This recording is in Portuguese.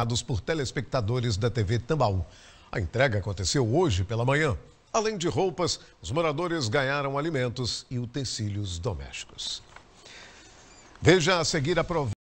acompanhados por telespectadores da TV Tambaú. A entrega aconteceu hoje pela manhã. Além de roupas, os moradores ganharam alimentos e utensílios domésticos. Veja a seguir a prova.